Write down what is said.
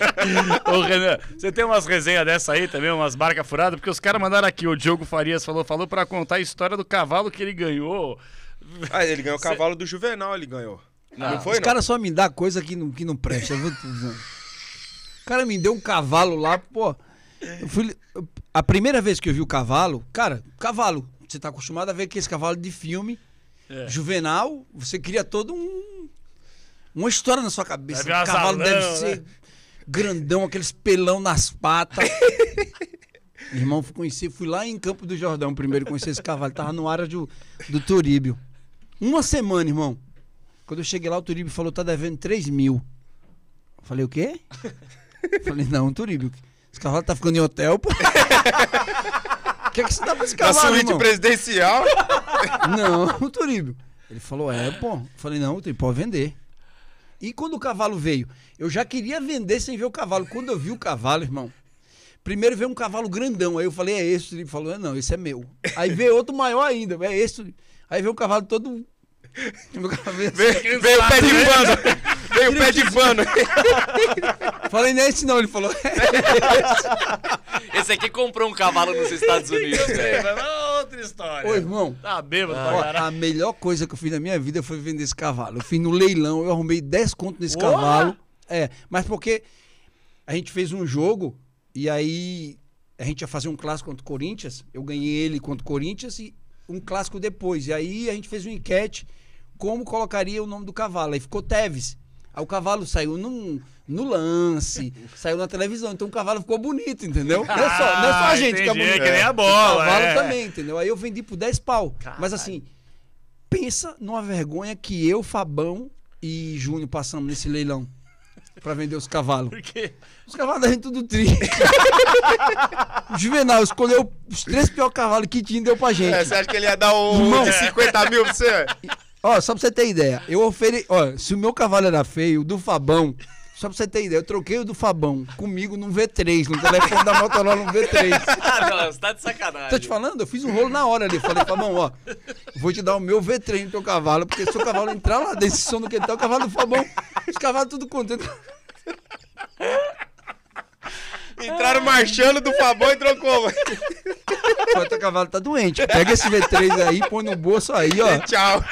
Ô, Renan, você tem umas resenhas dessa aí também, umas barcas furadas? Porque os caras mandaram aqui, o Diogo Farias falou, falou para contar a história do cavalo que ele ganhou. Ah, ele ganhou o cavalo do Juvenal, ele ganhou. Não, não foi, Os caras só me dá coisa que não, que não presta. o cara me deu um cavalo lá, pô. Eu fui, a primeira vez que eu vi o cavalo, cara, cavalo. Você tá acostumado a ver que esse cavalo de filme. É. Juvenal, você cria todo um uma história na sua cabeça. Deve o cavalo azalão, deve ser né? grandão, aqueles pelão nas patas. Irmão, fui conhecer, fui lá em Campo do Jordão primeiro, conheci esse cavalo, tava no área do, do Turíbio. Uma semana, irmão. Quando eu cheguei lá, o Turíbio falou, tá devendo 3 mil. falei, o quê? falei, não, Turíbio, esse cavalo tá ficando em hotel, pô. O que é que você dá pra esse cavalo, Na suíte irmão? presidencial? Não, o Turíbio. Ele falou, é, pô. falei, não, tem pode vender. E quando o cavalo veio, eu já queria vender sem ver o cavalo. Quando eu vi o cavalo, irmão, primeiro veio um cavalo grandão. Aí eu falei, é esse. Ele falou, é, não, esse é meu. Aí veio outro maior ainda, é esse. Aí veio o cavalo todo. Meu cabeça. Veio, assim, veio o pé de pano. Veio o pé de pano. falei, não é esse não, ele falou. É esse. esse aqui comprou um cavalo nos Estados Unidos. É. velho história. Ô, irmão. Tá bêbado, ah, ó, A melhor coisa que eu fiz na minha vida foi vender esse cavalo. Eu fiz no leilão, eu arrumei 10 contos nesse cavalo. É, mas porque a gente fez um jogo e aí a gente ia fazer um clássico contra o Corinthians. Eu ganhei ele contra o Corinthians e um clássico depois. E aí a gente fez uma enquete como colocaria o nome do cavalo. Aí ficou Teves. Aí o cavalo saiu num, no lance, saiu na televisão. Então o cavalo ficou bonito, entendeu? Ah, não, é só, não é só a gente entendi, que é, é bonito. É que nem a bola. O cavalo é. também, entendeu? Aí eu vendi por 10 pau. Caralho. Mas assim, pensa numa vergonha que eu, Fabão e Júnior passamos nesse leilão pra vender os cavalos. Por quê? Os cavalos da gente tudo triste. o Juvenal escolheu os três piores cavalos que tinha e deu pra gente. É, você acha que ele ia dar um Irmão, de 50 mil pra você? Ó, só pra você ter ideia, eu oferei. Ó, se o meu cavalo era feio, o do Fabão. Só pra você ter ideia, eu troquei o do Fabão comigo num V3, no telefone da Motorola no V3. Ah, não, você tá de sacanagem. Tô te falando, eu fiz um rolo na hora ali. Falei, Fabão, ó, vou te dar o meu V3 no teu cavalo, porque se o cavalo entrar lá desse som do que tá, o cavalo do Fabão, os cavalos tudo contentes. Entraram marchando do Fabão e trocou. O teu cavalo tá doente. Pega esse V3 aí, põe no bolso aí, ó. E tchau.